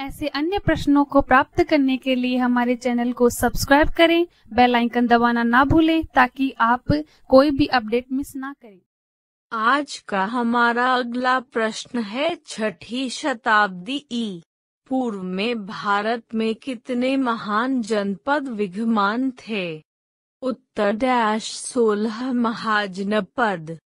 ऐसे अन्य प्रश्नों को प्राप्त करने के लिए हमारे चैनल को सब्सक्राइब करें बेल आइकन दबाना ना भूलें ताकि आप कोई भी अपडेट मिस ना करें आज का हमारा अगला प्रश्न है छठी शताब्दी ई पूर्व में भारत में कितने महान जनपद विघमान थे उत्तर डैश सोलह महाजनपद